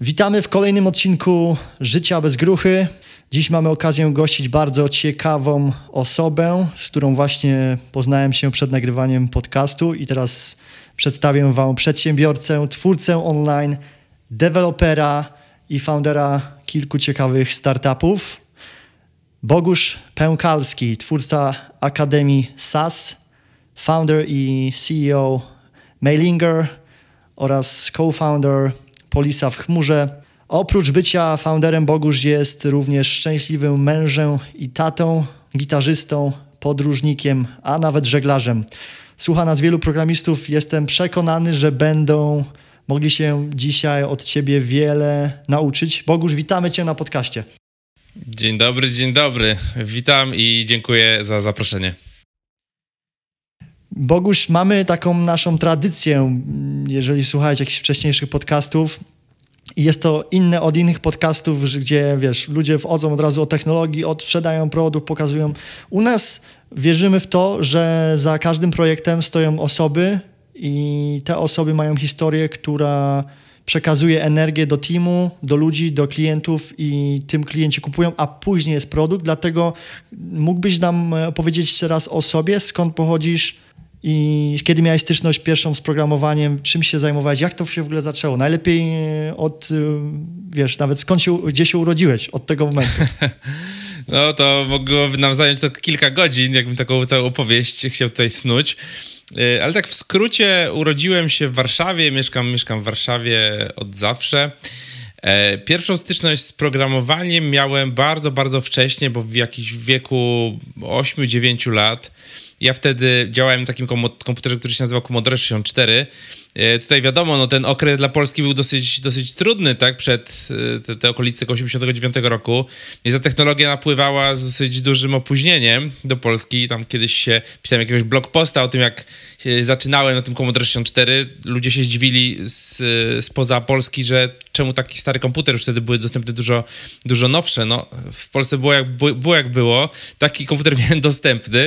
Witamy w kolejnym odcinku Życia bez gruchy. Dziś mamy okazję gościć bardzo ciekawą osobę, z którą właśnie poznałem się przed nagrywaniem podcastu i teraz przedstawię Wam przedsiębiorcę, twórcę online, dewelopera i foundera kilku ciekawych startupów. Bogusz Pękalski, twórca Akademii SAS, founder i CEO Mailinger oraz co-founder Polisa w chmurze. Oprócz bycia founderem Bogusz jest również szczęśliwym mężem i tatą, gitarzystą, podróżnikiem, a nawet żeglarzem. Słucha nas wielu programistów. Jestem przekonany, że będą mogli się dzisiaj od Ciebie wiele nauczyć. Bogusz, witamy Cię na podcaście. Dzień dobry, dzień dobry. Witam i dziękuję za zaproszenie. Boguś, mamy taką naszą tradycję, mm, jeżeli słuchałeś jakichś wcześniejszych podcastów, i jest to inne od innych podcastów, gdzie wiesz, ludzie wchodzą od razu o technologii, odsprzedają produkt, pokazują. U nas wierzymy w to, że za każdym projektem stoją osoby i te osoby mają historię, która przekazuje energię do teamu, do ludzi, do klientów i tym klienci kupują, a później jest produkt. Dlatego mógłbyś nam e, opowiedzieć teraz o sobie, skąd pochodzisz, i kiedy miałeś styczność pierwszą z programowaniem, czym się zajmowałeś, jak to się w ogóle zaczęło? Najlepiej e, od, e, wiesz, nawet skąd się, gdzie się urodziłeś od tego momentu? No to mogłoby nam zająć to kilka godzin, jakbym taką całą opowieść chciał tutaj snuć. E, ale tak w skrócie, urodziłem się w Warszawie, mieszkam, mieszkam w Warszawie od zawsze. Pierwszą styczność z programowaniem miałem bardzo, bardzo wcześnie, bo w jakimś wieku 8-9 lat. Ja wtedy działałem w takim komputerze, który się nazywał Commodore 64. E, tutaj wiadomo, no ten okres dla Polski był dosyć, dosyć trudny, tak, przed e, te, te okolice tego 89 roku. I za technologia napływała z dosyć dużym opóźnieniem do Polski. Tam kiedyś się pisałem jakiegoś blog posta o tym, jak E, zaczynałem na tym Commodore 64, ludzie się zdziwili z, spoza Polski, że czemu taki stary komputer, już wtedy były dostępne dużo, dużo nowsze. No, w Polsce było jak, było jak było, taki komputer miałem dostępny,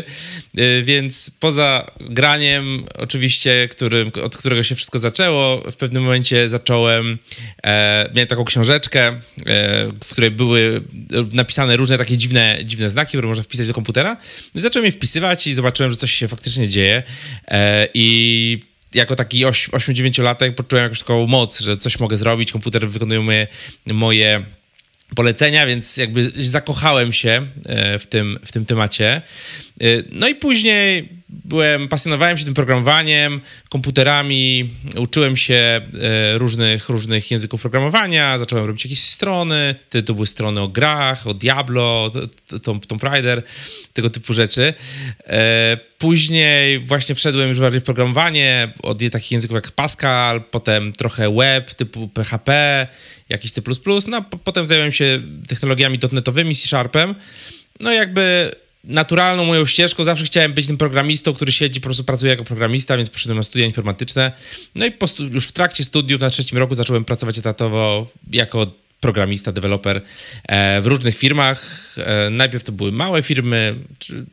e, więc poza graniem oczywiście, którym, od którego się wszystko zaczęło, w pewnym momencie zacząłem, e, miałem taką książeczkę, e, w której były napisane różne takie dziwne, dziwne znaki, które można wpisać do komputera. No I zacząłem je wpisywać i zobaczyłem, że coś się faktycznie dzieje. E, i jako taki 8-9-latek poczułem jakąś taką moc, że coś mogę zrobić, komputer wykonuje moje, moje polecenia, więc jakby zakochałem się e, w tym, w tym temacie. E, no i później byłem, pasjonowałem się tym programowaniem, komputerami, uczyłem się e, różnych, różnych języków programowania, zacząłem robić jakieś strony, to, to były strony o grach, o Diablo, Tomb, Tomb Raider, tego typu rzeczy. E, później właśnie wszedłem już bardziej w programowanie od takich języków jak Pascal, potem trochę web typu PHP, jakiś C++, no a potem zająłem się technologiami dotnetowymi, C-Sharpem. No jakby naturalną moją ścieżką. Zawsze chciałem być tym programistą, który siedzi, po prostu pracuje jako programista, więc poszedłem na studia informatyczne. No i już w trakcie studiów na trzecim roku zacząłem pracować etatowo jako programista, deweloper e, w różnych firmach. E, najpierw to były małe firmy,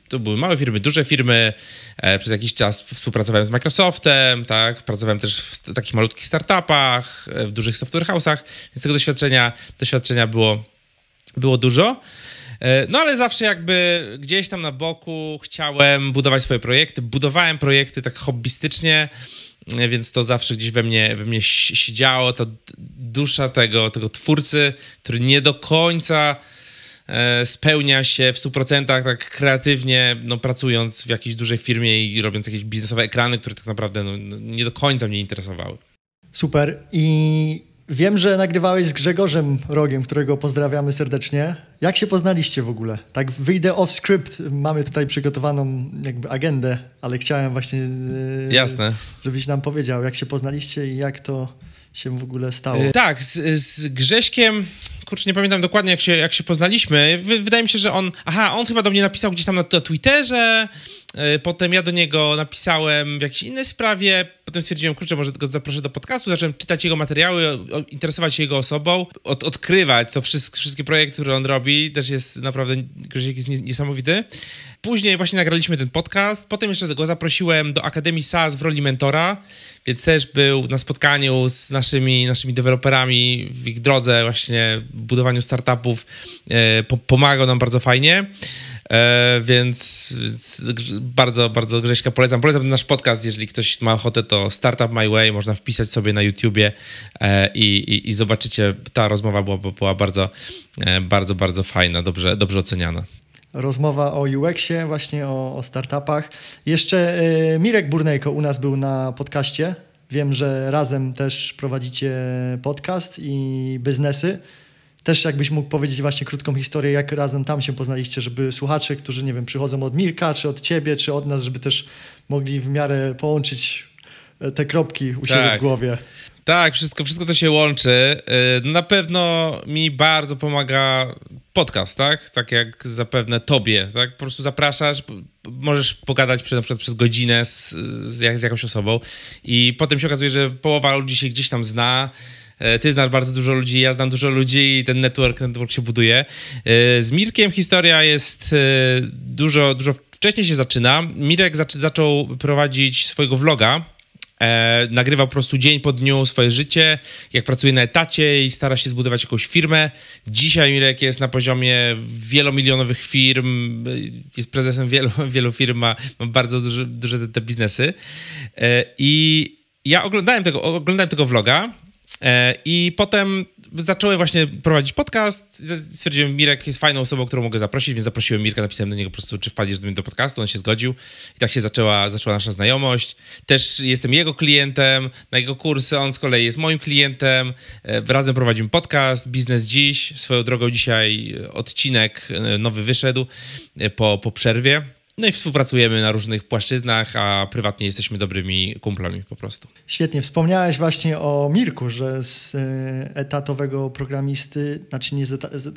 to były małe firmy, duże firmy. E, przez jakiś czas współpracowałem z Microsoftem, tak? Pracowałem też w takich malutkich startupach, w dużych software house'ach, więc tego doświadczenia, doświadczenia było, było dużo. E, no ale zawsze jakby gdzieś tam na boku chciałem budować swoje projekty, budowałem projekty tak hobbystycznie, e, więc to zawsze gdzieś we mnie, we mnie siedziało, ta dusza tego, tego twórcy, który nie do końca e, spełnia się w 100% tak kreatywnie, no, pracując w jakiejś dużej firmie i robiąc jakieś biznesowe ekrany, które tak naprawdę no, no nie do końca mnie interesowały. Super. I Wiem, że nagrywałeś z Grzegorzem Rogiem, którego pozdrawiamy serdecznie. Jak się poznaliście w ogóle? Tak wyjdę off script, mamy tutaj przygotowaną jakby agendę, ale chciałem właśnie... E, Jasne. Żebyś nam powiedział, jak się poznaliście i jak to się w ogóle stało. E, tak, z, z Grześkiem, kurczę, nie pamiętam dokładnie, jak się, jak się poznaliśmy. wydaje mi się, że on... Aha, on chyba do mnie napisał gdzieś tam na, na Twitterze, e, potem ja do niego napisałem w jakiejś innej sprawie, potem stwierdziłem, kurczę, może go zaproszę do podcastu, zacząłem czytać jego materiały, interesować się jego osobą, od, odkrywać to wszystko, wszystkie projekty, które on robi, też jest naprawdę, Krzysiek jest niesamowity. Później właśnie nagraliśmy ten podcast, potem jeszcze go zaprosiłem do Akademii SAS w roli mentora, więc też był na spotkaniu z naszymi, naszymi deweloperami w ich drodze właśnie w budowaniu startupów, e, pomagał nam bardzo fajnie. E, więc, bardzo, bardzo Grześka polecam. Polecam nasz podcast, jeżeli ktoś ma ochotę, to Startup My Way, można wpisać sobie na YouTubie e, i, i, zobaczycie. Ta rozmowa była, była bardzo, e, bardzo, bardzo fajna, dobrze, dobrze oceniana rozmowa o UX-ie, właśnie o, o startupach. Jeszcze e, Mirek Burnejko u nas był na podcaście. Wiem, że razem też prowadzicie podcast i biznesy też jakbyś mógł powiedzieć właśnie krótką historię, jak razem tam się poznaliście, żeby słuchacze, którzy, nie wiem, przychodzą od Milka, czy od ciebie, czy od nas, żeby też mogli w miarę połączyć e, te kropki u siebie tak. w głowie. Tak, wszystko, wszystko to się łączy. E, na pewno mi bardzo pomaga podcast, tak? Tak jak zapewne tobie, tak? Po prostu zapraszasz, możesz pogadać przy, na przykład przez godzinę z, z, jak, z jakąś osobą i potem się okazuje, że połowa ludzi się gdzieś tam zna, E, ty znasz bardzo dużo ludzi, ja znam dużo ludzi i ten network, network się buduje. E, z Mirkiem historia jest e, dużo, dużo wcześniej się zaczyna. Mirek zac zaczął prowadzić swojego vloga, E, nagrywa po prostu dzień po dniu swoje życie, jak pracuje na etacie i stara się zbudować jakąś firmę. Dzisiaj Mirek jest na poziomie wielomilionowych firm, jest prezesem wielu, wielu firm, ma, ma bardzo duże, duże te, te biznesy. E, I ja oglądałem tego, oglądałem tego vloga E, I potem zacząłem właśnie prowadzić podcast. Stwierdziłem, Mirek jest fajną osobą, którą mogę zaprosić, więc zaprosiłem Mirka, napisałem do niego po prostu, czy wpadniesz do mnie do podcastu. On się zgodził i tak się zaczęła, zaczęła nasza znajomość. Też jestem jego klientem na jego kursy, on z kolei jest moim klientem. E, razem prowadzimy podcast, Biznes Dziś. Swoją drogą dzisiaj odcinek e, nowy wyszedł po, po przerwie. No i współpracujemy na różnych płaszczyznach, a prywatnie jesteśmy dobrymi kumplami po prostu. Świetnie. Wspomniałeś właśnie o Mirku, że z e, etatowego programisty, znaczy nie z, eta, z,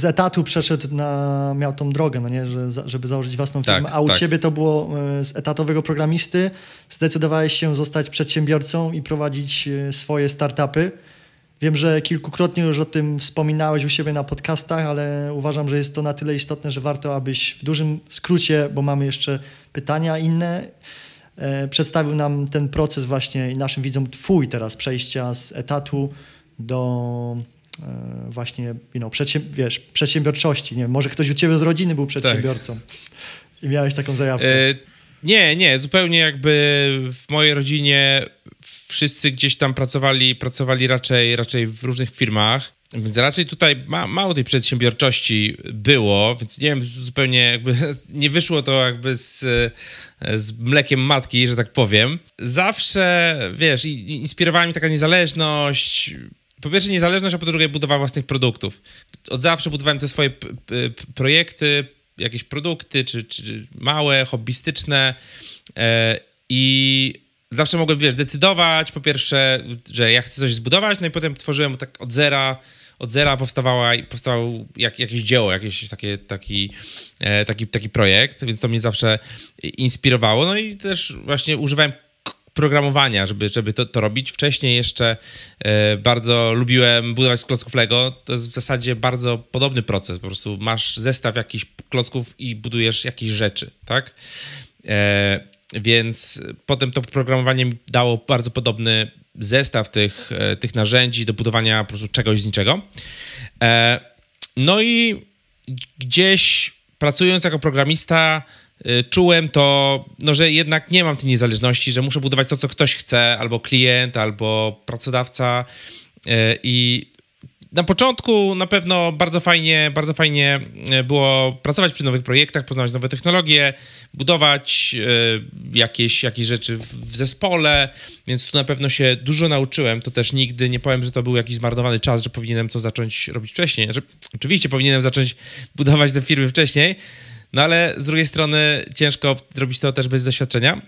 z etatu przeszedł na, miał tą drogę, no nie, że, żeby założyć własną tak, firmę, tak, a u tak. ciebie to było e, z etatowego programisty, zdecydowałeś się zostać przedsiębiorcą i prowadzić e, swoje startupy. Wiem, że kilkukrotnie już o tym wspominałeś u siebie na podcastach, ale uważam, że jest to na tyle istotne, że warto, abyś w dużym skrócie, bo mamy jeszcze pytania inne, e, przedstawił nam ten proces właśnie i naszym widzom twój teraz przejścia z etatu do e, właśnie you know, wiesz, przedsiębiorczości. Nie wiem, może ktoś u ciebie z rodziny był tak. przedsiębiorcą tak. i miałeś taką zajawkę. E nie, nie, zupełnie jakby w mojej rodzinie wszyscy gdzieś tam pracowali, pracowali raczej, raczej w różnych firmach. Więc raczej tutaj ma, mało tej przedsiębiorczości było, więc nie wiem, zupełnie jakby nie wyszło to jakby z, z mlekiem matki, że tak powiem. Zawsze, wiesz, inspirowała mnie taka niezależność, po pierwsze niezależność, a po drugie budowa własnych produktów. Od zawsze budowałem te swoje projekty, jakieś produkty, czy, czy małe, hobbystyczne e, i zawsze mogłem, wiesz, decydować, po pierwsze, że ja chcę coś zbudować, no i potem tworzyłem tak od zera, od zera powstawała, powstawał jak, jakieś dzieło, jakiś taki taki, e, taki, taki projekt, więc to mnie zawsze inspirowało, no i też właśnie używałem programowania, żeby, żeby to, to robić. Wcześniej jeszcze e, bardzo lubiłem budować z klocków Lego. To jest w zasadzie bardzo podobny proces. Po prostu masz zestaw jakichś klocków i budujesz jakieś rzeczy, tak? E, więc potem to programowanie mi dało bardzo podobny zestaw tych, e, tych narzędzi do budowania po prostu czegoś z niczego. E, no i gdzieś pracując jako programista, e, czułem to, no, że jednak nie mam tej niezależności, że muszę budować to, co ktoś chce, albo klient, albo pracodawca. I na początku na pewno bardzo fajnie, bardzo fajnie e, było pracować przy nowych projektach, poznawać nowe technologie, budować e, jakieś, jakieś rzeczy w zespole, więc tu na pewno się dużo nauczyłem. To też nigdy nie powiem, że to był jakiś zmarnowany czas, że powinienem to zacząć robić wcześniej. Znaczy, oczywiście powinienem zacząć budować te firmy wcześniej, no ale z drugiej strony ciężko zrobić to też bez doświadczenia.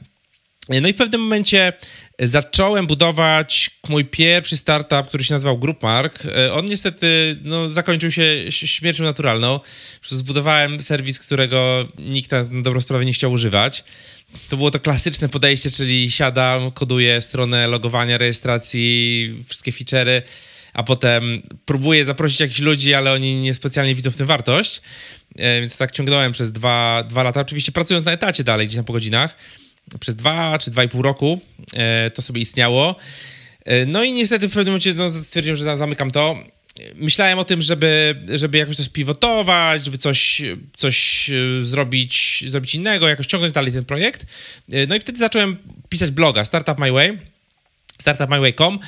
No i w pewnym momencie e, zacząłem budować mój pierwszy startup, który się nazywał Groupmark. E, on niestety no, zakończył się śmiercią naturalną. Zbudowałem serwis, którego nikt na dobrą sprawę nie chciał używać. To było to klasyczne podejście, czyli siadam, koduję stronę logowania, rejestracji, wszystkie feature'y, a potem próbuję zaprosić jakichś ludzi, ale oni niespecjalnie widzą w tym wartość. E, więc tak ciągnąłem przez dwa, dwa lata, oczywiście pracując na etacie dalej, gdzieś na po godzinach przez dwa czy dwa i pół roku e, to sobie istniało. E, no i niestety w pewnym momencie no, stwierdziłem, że zamykam to. Myślałem o tym, żeby, żeby jakoś to spiwotować, żeby coś, coś e, zrobić, zrobić innego, jakoś ciągnąć dalej ten projekt. No i wtedy zacząłem pisać bloga Startup My Way startupmyway.com,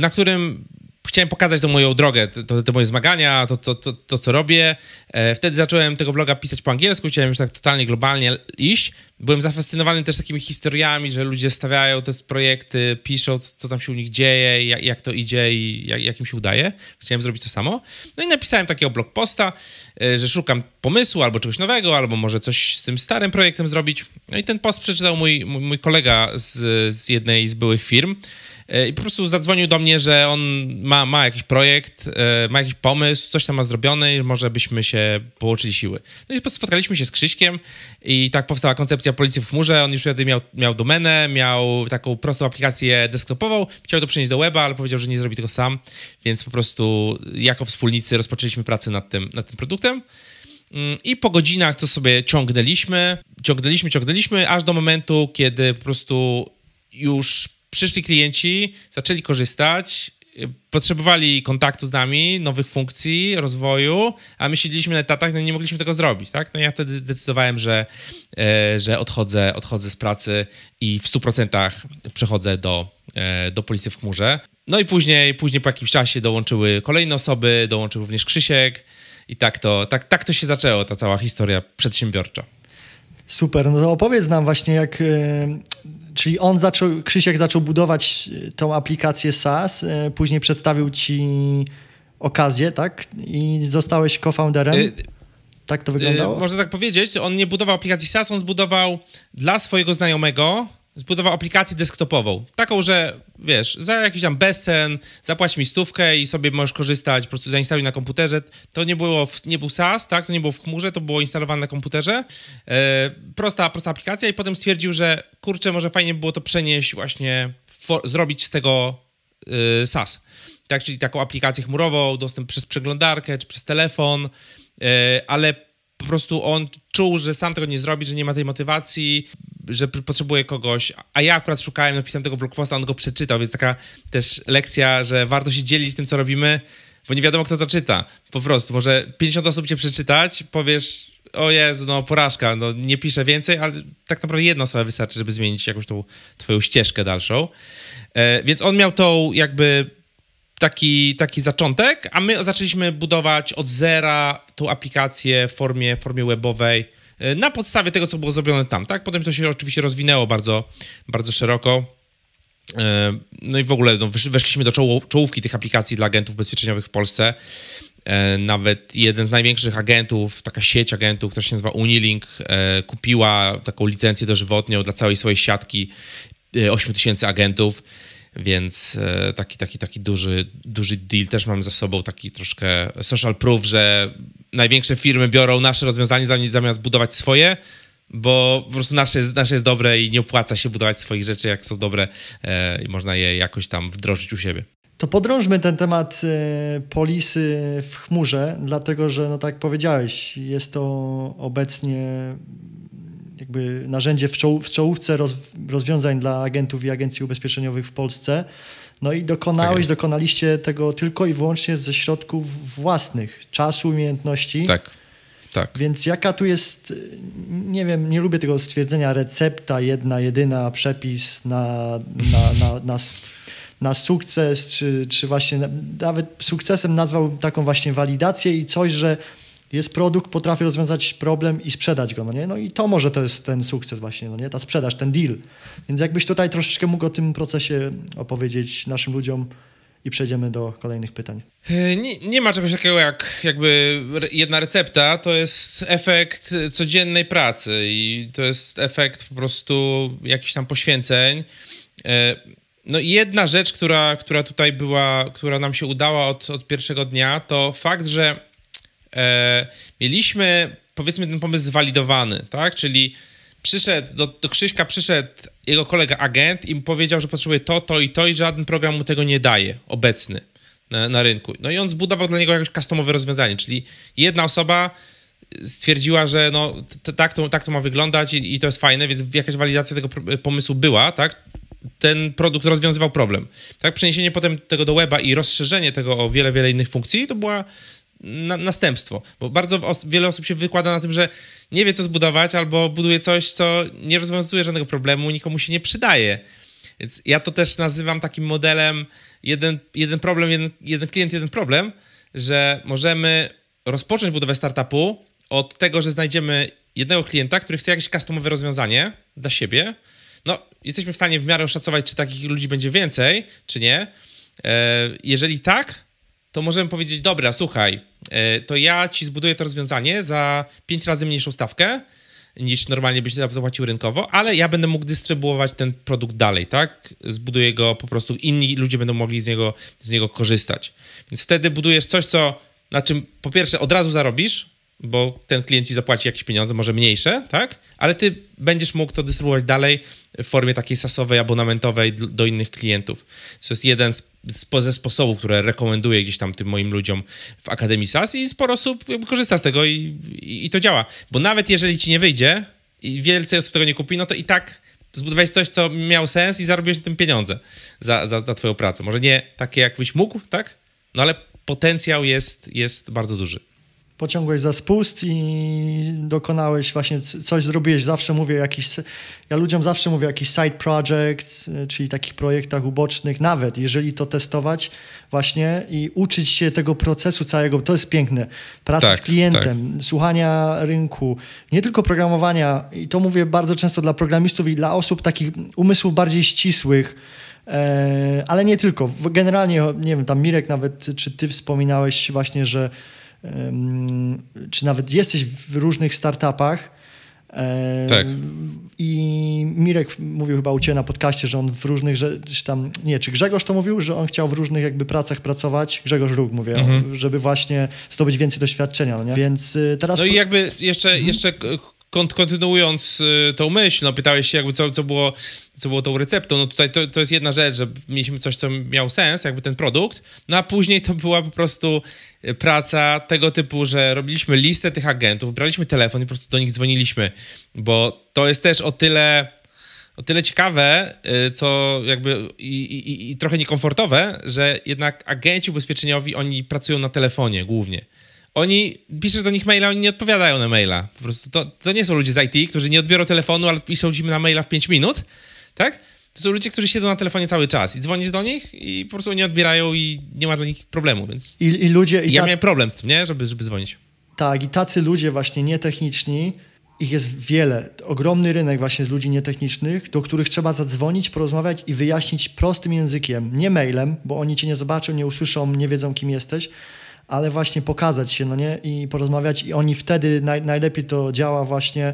na którym chciałem pokazać tą moją drogę, to, moje zmagania, to, to, to, to, co robię. E, wtedy zacząłem tego bloga pisać po angielsku, chciałem już tak totalnie globalnie iść. Byłem zafascynowany też takimi historiami, że ludzie stawiają te projekty, piszą, co tam się u nich dzieje, jak, jak to idzie i jak, jak im się udaje. Chciałem zrobić to samo. No i napisałem takiego blog posta, e, że szukam pomysłu albo czegoś nowego, albo może coś z tym starym projektem zrobić. No i ten post przeczytał mój, mój, mój kolega z, z jednej z byłych firm. E, i po prostu zadzwonił do mnie, że on ma, ma jakiś projekt, e, ma jakiś pomysł, coś tam ma zrobione i może byśmy się połączyli siły. No i po prostu spotkaliśmy się z Krzyśkiem i tak powstała koncepcja Policji w chmurze. On już wtedy miał, miał domenę, miał taką prostą aplikację desktopową, chciał to przenieść do weba, ale powiedział, że nie zrobi tego sam, więc po prostu jako wspólnicy rozpoczęliśmy pracę nad tym, nad tym produktem. Mm, I po godzinach to sobie ciągnęliśmy, ciągnęliśmy, ciągnęliśmy, aż do momentu, kiedy po prostu już przyszli klienci, zaczęli korzystać, y, potrzebowali kontaktu z nami, nowych funkcji, rozwoju, a my siedzieliśmy na etatach, no nie mogliśmy tego zrobić, tak? No ja wtedy zdecydowałem, że, e, że odchodzę, odchodzę z pracy i w 100% przechodzę do, e, do Policji w chmurze. No i później, później po jakimś czasie dołączyły kolejne osoby, dołączył również Krzysiek i tak to, tak, tak to się zaczęło, ta cała historia przedsiębiorcza. Super, no to opowiedz nam właśnie, jak e, Czyli on zaczął, Krzysiek zaczął budować e, tą aplikację SaaS, e, później przedstawił ci okazję, tak? I zostałeś co-founderem. Y tak to wyglądało? Może można tak powiedzieć. On nie budował aplikacji SaaS, on zbudował dla swojego znajomego zbudował aplikację desktopową. Taką, że wiesz, za jakiś tam bezcen zapłać mi stówkę i sobie możesz korzystać, po prostu zainstaluj na komputerze. To nie było, w, nie był SaaS, tak? To nie było w chmurze, to było instalowane na komputerze. E, prosta, prosta aplikacja i potem stwierdził, że kurczę, może fajnie by było to przenieść właśnie, for, zrobić z tego y, SaaS. Tak, czyli taką aplikację chmurową, dostęp przez przeglądarkę czy przez telefon, e, ale po prostu on czuł, że sam tego nie zrobi, że nie ma tej motywacji, że potrzebuje kogoś. A ja akurat szukałem, napisałem tego blogposta, on go przeczytał, więc taka też lekcja, że warto się dzielić tym, co robimy, bo nie wiadomo, kto to czyta. Po prostu, może 50 osób cię przeczytać, powiesz, o Jezu, no porażka, no nie piszę więcej, ale tak naprawdę jedna osoba wystarczy, żeby zmienić jakąś tą twoją ścieżkę dalszą. E, więc on miał tą jakby taki, taki zaczątek, a my zaczęliśmy budować od zera tą aplikację w formie, formie webowej y, na podstawie tego, co było zrobione tam, tak? Potem to się oczywiście rozwinęło bardzo, bardzo szeroko. Y, no i w ogóle no, weszliśmy do czołówki tych aplikacji dla agentów bezpieczeniowych w Polsce. Y, nawet jeden z największych agentów, taka sieć agentów, która się nazywa Unilink, kupiła taką licencję dożywotnią dla całej swojej siatki 8000 agentów. Więc e, taki, taki, taki duży, duży deal też mam za sobą, taki troszkę social proof, że największe firmy biorą nasze rozwiązanie zamiast budować swoje, bo po prostu nasze, nasze jest dobre i nie opłaca się budować swoich rzeczy, jak są dobre e, i można je jakoś tam wdrożyć u siebie. To podrążmy ten temat e, polisy w chmurze, dlatego że, no tak powiedziałeś, jest to obecnie jakby narzędzie w, czoł, w czołówce roz, rozwiązań dla agentów i agencji ubezpieczeniowych w Polsce. No i dokonałeś, tak dokonaliście tego tylko i wyłącznie ze środków własnych, czasu, umiejętności. Tak. Tak. Więc jaka tu jest, nie wiem, nie lubię tego stwierdzenia, recepta jedna, jedyna, przepis na, na, na, na, na sukces, czy, czy właśnie nawet sukcesem nazwał taką właśnie walidację i coś, że jest produkt, potrafi rozwiązać problem i sprzedać go, no nie? No i to może to jest ten sukces właśnie, no nie? Ta sprzedaż, ten deal. Więc jakbyś tutaj troszeczkę mógł o tym procesie opowiedzieć naszym ludziom i przejdziemy do kolejnych pytań. E, nie, nie ma czegoś takiego jak jakby jedna recepta, to jest efekt codziennej pracy i to jest efekt po prostu jakichś tam poświęceń. E, no i jedna rzecz, która, która tutaj była, która nam się udała od, od pierwszego dnia, to fakt, że e, mieliśmy powiedzmy ten pomysł zwalidowany, tak? Czyli przyszedł, do, do Krzyśka przyszedł jego kolega agent i mu powiedział, że potrzebuje to, to i to i żaden program mu tego nie daje obecny na, na rynku. No i on zbudował dla niego jakieś customowe rozwiązanie, czyli jedna osoba stwierdziła, że no, tak, to, tak to ma wyglądać i, i, to jest fajne, więc jakaś walidacja tego pomysłu była, tak? Ten produkt rozwiązywał problem. Tak, przeniesienie potem tego do weba i rozszerzenie tego o wiele, wiele innych funkcji to była na, następstwo. Bo bardzo os wiele osób się wykłada na tym, że nie wie, co zbudować, albo buduje coś, co nie rozwiązuje żadnego problemu, nikomu się nie przydaje. Więc ja to też nazywam takim modelem jeden, jeden problem, jeden, jeden klient, jeden problem, że możemy rozpocząć budowę startupu od tego, że znajdziemy jednego klienta, który chce jakieś customowe rozwiązanie dla siebie. No, jesteśmy w stanie w miarę oszacować, czy takich ludzi będzie więcej, czy nie. E, jeżeli tak, to możemy powiedzieć, dobra, słuchaj, e, to ja ci zbuduję to rozwiązanie za 5 razy mniejszą stawkę niż normalnie byś zapłacił rynkowo, ale ja będę mógł dystrybuować ten produkt dalej, tak? Zbuduję go po prostu, inni ludzie będą mogli z niego, z niego korzystać. Więc wtedy budujesz coś, co, na czym po pierwsze od razu zarobisz, bo ten klient ci zapłaci jakieś pieniądze, może mniejsze, tak? Ale ty będziesz mógł to dystrybuować dalej w formie takiej sasowej, abonamentowej do innych klientów. To jest jeden z ze sposobów, które rekomenduję gdzieś tam tym moim ludziom w Akademii SAS i sporo osób korzysta z tego i, i, i to działa. Bo nawet jeżeli ci nie wyjdzie i wielce osób tego nie kupi, no to i tak zbudowałeś coś, co miał sens i zarobiłeś tym pieniądze za, za, za twoją pracę. Może nie takie, jakbyś mógł, tak? No ale potencjał jest, jest bardzo duży pociągłeś za spust i dokonałeś właśnie, coś zrobiłeś, zawsze mówię jakiś, ja ludziom zawsze mówię jakiś side project, e, czyli takich projektach ubocznych, nawet jeżeli to testować właśnie i uczyć się tego procesu całego, to jest piękne, pracy tak, z klientem, tak. słuchania rynku, nie tylko programowania i to mówię bardzo często dla programistów i dla osób takich umysłów bardziej ścisłych, e, ale nie tylko. Generalnie, nie wiem, tam Mirek nawet, czy ty wspominałeś właśnie, że czy nawet jesteś w różnych startupach. Tak. I Mirek mówił chyba u Ciebie na podcaście, że on w różnych, czy tam, nie, czy Grzegorz to mówił, że on chciał w różnych jakby pracach pracować, Grzegorz Róg mówię, mhm. żeby właśnie zdobyć więcej doświadczenia, no nie? Więc y, teraz... No i jakby jeszcze, mhm. jeszcze kontynuując y, tą myśl, no pytałeś się jakby co, co, było, co było tą receptą, no tutaj to, to jest jedna rzecz, że mieliśmy coś, co miał sens, jakby ten produkt, no a później to była po prostu y, praca tego typu, że robiliśmy listę tych agentów, braliśmy telefon i po prostu do nich dzwoniliśmy, bo to jest też o tyle o tyle ciekawe, y, co jakby i, i, i trochę niekomfortowe, że jednak agenci ubezpieczeniowi oni pracują na telefonie głównie. Oni, piszesz do nich maila, oni nie odpowiadają na maila. Po prostu to, to nie są ludzie z IT, którzy nie odbiorą telefonu, ale piszą ci na maila w 5 minut, tak? To są ludzie, którzy siedzą na telefonie cały czas i dzwonisz do nich i po prostu nie odbierają i nie ma dla nich problemu, więc... I, i ludzie... I ja ta... miałem problem z tym, nie? Żeby, żeby dzwonić. Tak, i tacy ludzie właśnie nietechniczni, ich jest wiele. Ogromny rynek właśnie z ludzi nietechnicznych, do których trzeba zadzwonić, porozmawiać i wyjaśnić prostym językiem, nie mailem, bo oni cię nie zobaczą, nie usłyszą, nie wiedzą kim jesteś, ale właśnie pokazać się, no nie, i porozmawiać i oni wtedy naj, najlepiej to działa właśnie,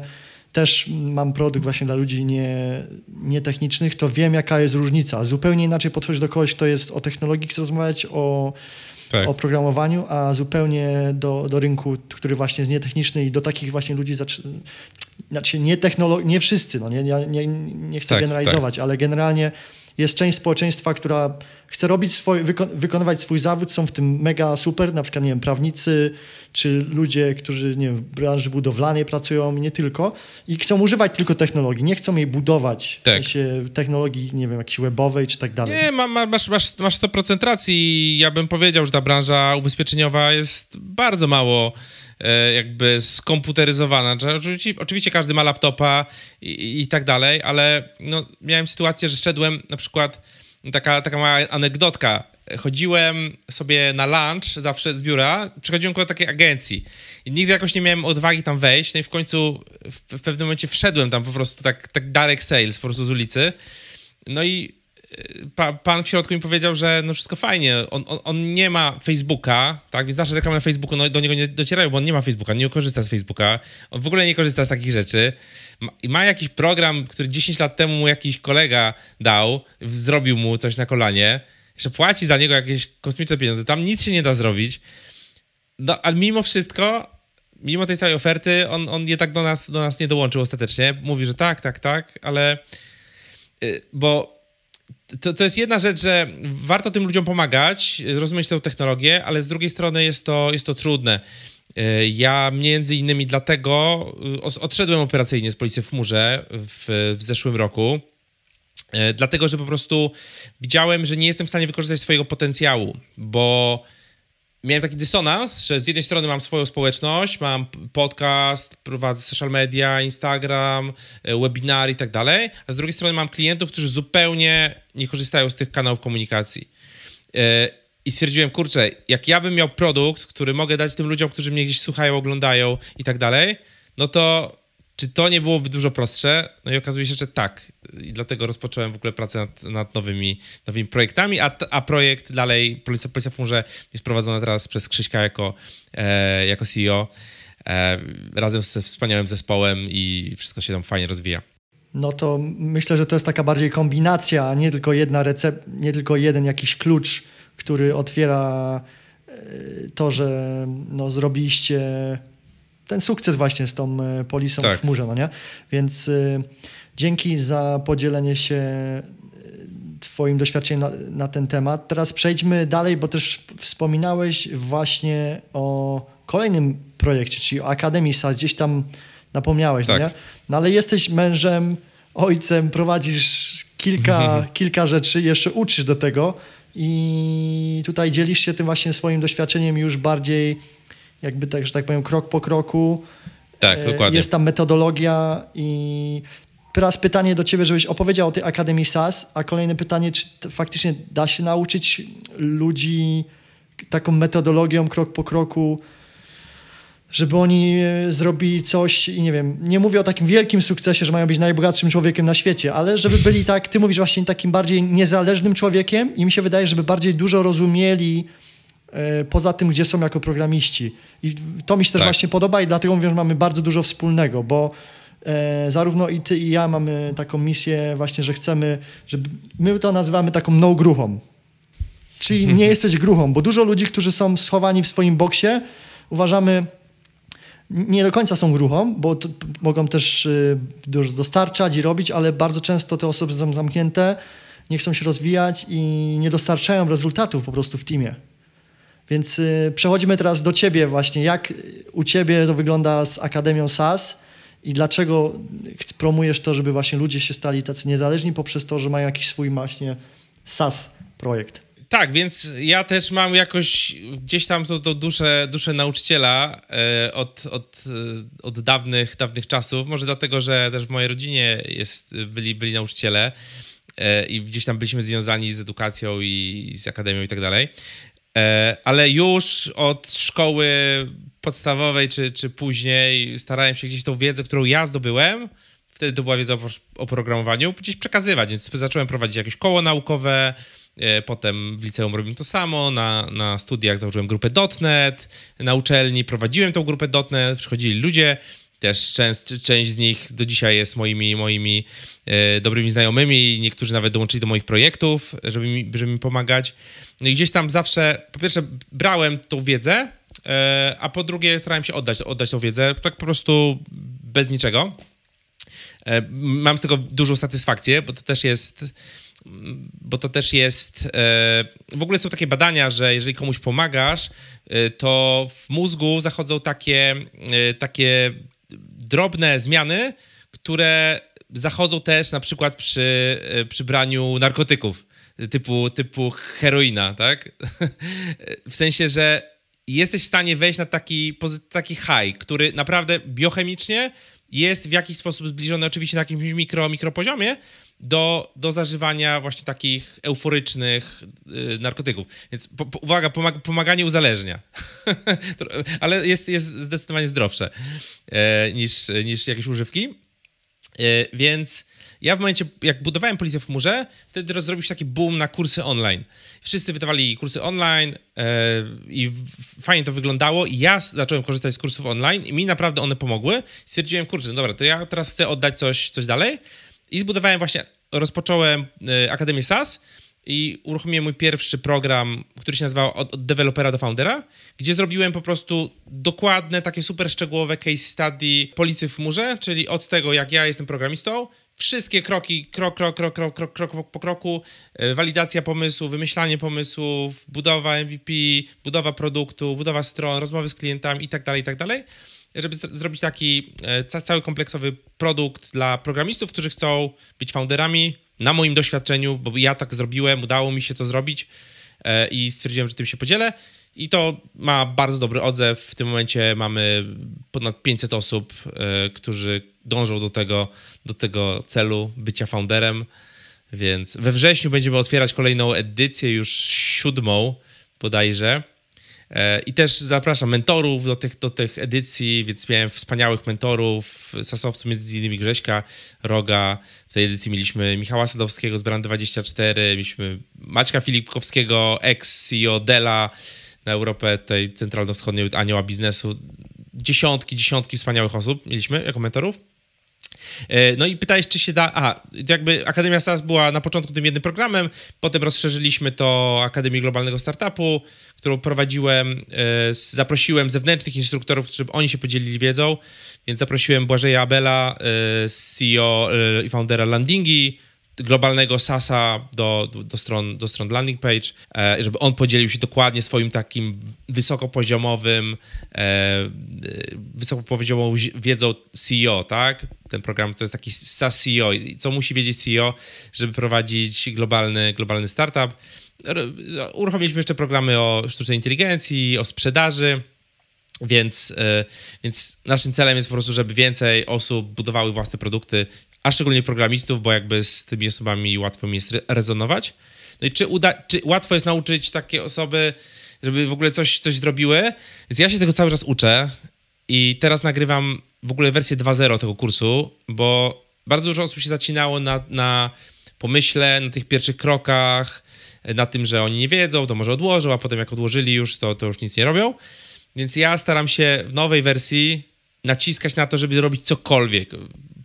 też mam produkt właśnie dla ludzi nie, nietechnicznych, to wiem jaka jest różnica. Zupełnie inaczej podchodzić do kogoś, kto jest o technologii, chce rozmawiać, o, tak. o programowaniu, a zupełnie do, do rynku, który właśnie jest nietechniczny i do takich właśnie ludzi znaczy nie technolog nie wszyscy, no nie, nie, nie, nie chcę tak, tak. generalizować, tak. ale generalnie jest część społeczeństwa, która chce robić swój, wykonywać swój zawód, są w tym mega super, na przykład, nie wiem, prawnicy, czy ludzie, którzy, nie wiem, w branży budowlanej pracują, nie tylko, i chcą używać tylko technologii, nie chcą jej budować, tak. w sensie technologii, nie wiem, jakiejś webowej, czy tak dalej. Nie, ma, ma, masz, masz, masz 100% racji, ja bym powiedział, że ta branża ubezpieczeniowa jest bardzo mało e, jakby skomputeryzowana. Oczywiście, oczywiście każdy ma laptopa i, i, i tak dalej, ale no, miałem sytuację, że szedłem na przykład taka, taka mała anegdotka. Chodziłem sobie na lunch zawsze z biura, przychodziłem koło takiej agencji i nigdy jakoś nie miałem odwagi tam wejść, no i w końcu w, w pewnym momencie wszedłem tam po prostu tak, tak Darek Sales po prostu z ulicy. No i pa, pan w środku mi powiedział, że no wszystko fajnie, on, on, on, nie ma Facebooka, tak, więc nasze reklamy na Facebooku no, do niego nie docierają, bo on nie ma Facebooka, nie korzysta z Facebooka, on w ogóle nie korzysta z takich rzeczy. Ma, ma jakiś program, który 10 lat temu mu jakiś kolega dał, zrobił mu coś na kolanie, że płaci za niego jakieś kosmiczne pieniądze, tam nic się nie da zrobić, no, ale mimo wszystko... Mimo tej całej oferty, on, on tak do nas, do nas nie dołączył ostatecznie. Mówi, że tak, tak, tak, ale y, bo to, to jest jedna rzecz, że warto tym ludziom pomagać, rozumieć tę technologię, ale z drugiej strony jest to, jest to trudne. E, ja między innymi dlatego e, odszedłem operacyjnie z Policji w Chmurze w, w zeszłym roku, e, dlatego że po prostu widziałem, że nie jestem w stanie wykorzystać swojego potencjału, bo miałem taki dysonans, że z jednej strony mam swoją społeczność, mam podcast, prowadzę social media, Instagram, e, webinary i tak dalej, a z drugiej strony mam klientów, którzy zupełnie nie korzystają z tych kanałów komunikacji. E, I stwierdziłem, kurczę, jak ja bym miał produkt, który mogę dać tym ludziom, którzy mnie gdzieś słuchają, oglądają i tak dalej, no to czy to nie byłoby dużo prostsze? No i okazuje się, że tak. I dlatego rozpocząłem w ogóle pracę nad, nad nowymi, nowymi projektami, a, a projekt dalej, Policja, Polisa Funże jest prowadzona teraz przez Krzyśka jako, e, jako CEO e, razem ze wspaniałym zespołem i wszystko się tam fajnie rozwija. No to myślę, że to jest taka bardziej kombinacja, a nie tylko jedna recept, nie tylko jeden jakiś klucz, który otwiera e, to, że no, zrobiliście ten sukces właśnie z tą e, polisą tak. w chmurze, no nie? Więc e, dzięki za podzielenie się e, twoim doświadczeniem na, na, ten temat. Teraz przejdźmy dalej, bo też wspominałeś właśnie o kolejnym projekcie, czyli o Akademii SAS. Gdzieś tam napomniałeś, no tak. no nie? No ale jesteś mężem, ojcem, prowadzisz kilka, kilka rzeczy, jeszcze uczysz do tego i tutaj dzielisz się tym właśnie swoim doświadczeniem już bardziej jakby tak, że tak powiem, krok po kroku. Tak, e, dokładnie. Jest tam metodologia i teraz pytanie do ciebie, żebyś opowiedział o tej Akademii SAS, a kolejne pytanie, czy faktycznie da się nauczyć ludzi taką metodologią krok po kroku, żeby oni e, zrobili coś i nie wiem, nie mówię o takim wielkim sukcesie, że mają być najbogatszym człowiekiem na świecie, ale żeby byli tak, ty mówisz właśnie takim bardziej niezależnym człowiekiem i mi się wydaje, żeby bardziej dużo rozumieli E, poza tym, gdzie są jako programiści. I to mi się też tak. właśnie podoba i dlatego mówię, że mamy bardzo dużo wspólnego, bo e, zarówno i ty, i ja mamy taką misję właśnie, że chcemy, że my to nazywamy taką no-gruchą. Czyli nie jesteś gruchą, bo dużo ludzi, którzy są schowani w swoim boksie, uważamy, nie do końca są gruchą, bo to, mogą też y, dużo dostarczać i robić, ale bardzo często te osoby są zamknięte, nie chcą się rozwijać i nie dostarczają rezultatów po prostu w teamie. Więc y, przechodzimy teraz do Ciebie właśnie. Jak u Ciebie to wygląda z Akademią SAS i dlaczego promujesz to, żeby właśnie ludzie się stali tacy niezależni poprzez to, że mają jakiś swój właśnie SAS projekt? Tak, więc ja też mam jakoś, gdzieś tam są to duszę nauczyciela e, od, od, e, od dawnych, dawnych czasów. Może dlatego, że też w mojej rodzinie jest, byli, byli nauczyciele e, i gdzieś tam byliśmy związani z edukacją i z akademią i tak dalej. E, ale już od szkoły podstawowej czy, czy później starałem się gdzieś tą wiedzę, którą ja zdobyłem, wtedy to była wiedza o, oprogramowaniu, programowaniu, gdzieś przekazywać, więc zacząłem prowadzić jakieś koło naukowe, e, Potem w liceum robiłem to samo, na, na studiach założyłem grupę .NET, na uczelni prowadziłem tą grupę .NET, przychodzili ludzie, też część, część z nich do dzisiaj jest moimi, moimi e, dobrymi znajomymi, niektórzy nawet dołączyli do moich projektów, żeby mi, żeby mi pomagać. No i gdzieś tam zawsze, po pierwsze, brałem tą wiedzę, e, a po drugie, starałem się oddać, oddać tą wiedzę, tak po prostu bez niczego. E, mam z tego dużą satysfakcję, bo to też jest bo to też jest. E, w ogóle są takie badania, że jeżeli komuś pomagasz, e, to w mózgu zachodzą takie, e, takie drobne zmiany, które zachodzą też na przykład przy, e, przy braniu narkotyków, typu, typu heroina, tak? w sensie, że jesteś w stanie wejść na taki, taki high, który naprawdę biochemicznie jest w jakiś sposób zbliżony oczywiście na jakimś mikro, mikropoziomie, do, do zażywania właśnie takich euforycznych yy, narkotyków. Więc po, po, uwaga, pomag pomaganie uzależnia. Ale jest, jest zdecydowanie zdrowsze e, niż, niż jakieś używki. E, więc ja w momencie, jak budowałem Policję w chmurze, wtedy zrobił się taki boom na kursy online. Wszyscy wydawali kursy online e, i fajnie to wyglądało. I ja zacząłem korzystać z kursów online i mi naprawdę one pomogły. Stwierdziłem, kurczę, no dobra, to ja teraz chcę oddać coś, coś dalej. I zbudowałem właśnie rozpocząłem e, Akademię SAS i uruchomiłem mój pierwszy program, który się nazywał Od, od Dewelopera do Foundera, gdzie zrobiłem po prostu dokładne, takie super szczegółowe case study policy w murze, czyli od tego, jak ja jestem programistą, wszystkie kroki, krok, krok, krok, krok, krok, krok po kroku, e, walidacja pomysłu, wymyślanie pomysłów, budowa MVP, budowa produktu, budowa stron, rozmowy z klientami tak itd., tak żeby zrobić taki e, cały kompleksowy produkt dla programistów, którzy chcą być founderami. Na moim doświadczeniu, bo ja tak zrobiłem, udało mi się to zrobić e, i stwierdziłem, że tym się podzielę. I to ma bardzo dobry odzew. W tym momencie mamy ponad 500 osób, e, którzy dążą do tego, do tego celu bycia founderem. Więc we wrześniu będziemy otwierać kolejną edycję, już siódmą bodajże E, I też zapraszam mentorów do tych, do tych edycji, więc miałem wspaniałych mentorów, sasowców, między innymi Grześka Roga. W tej edycji mieliśmy Michała Sadowskiego z Brand24, mieliśmy Maćka Filipkowskiego, ex-CEO Dela na Europę tej centralno-wschodniej, anioła biznesu. Dziesiątki, dziesiątki wspaniałych osób mieliśmy jako mentorów. E, no i pytałeś, czy się da. A jakby Akademia SAS była na początku tym jednym programem, potem rozszerzyliśmy to Akademii Globalnego Startupu, którą prowadziłem. E, zaprosiłem zewnętrznych instruktorów, żeby oni się podzielili wiedzą, więc zaprosiłem Błażeja Abela, e, CEO i foundera Landingi, globalnego SASa do, do, stron, do stron landing page, e, żeby on podzielił się dokładnie swoim takim wysokopoziomowym, e, e, wysokopoziomową wiedzą CEO, tak? Ten program to jest taki SaaS CEO. Co musi wiedzieć CEO, żeby prowadzić globalny, globalny startup? Uruchomiliśmy jeszcze programy o sztucznej inteligencji, o sprzedaży. Więc, więc naszym celem jest po prostu, żeby więcej osób budowały własne produkty, a szczególnie programistów, bo jakby z tymi osobami łatwo mi jest rezonować. No i czy, uda, czy łatwo jest nauczyć takie osoby, żeby w ogóle coś, coś zrobiły? Więc ja się tego cały czas uczę i teraz nagrywam w ogóle wersję 2.0 tego kursu, bo bardzo dużo osób się zacinało na, na pomyśle, na tych pierwszych krokach, na tym, że oni nie wiedzą, to może odłożą, a potem jak odłożyli już, to, to już nic nie robią. Więc ja staram się w nowej wersji naciskać na to, żeby robić cokolwiek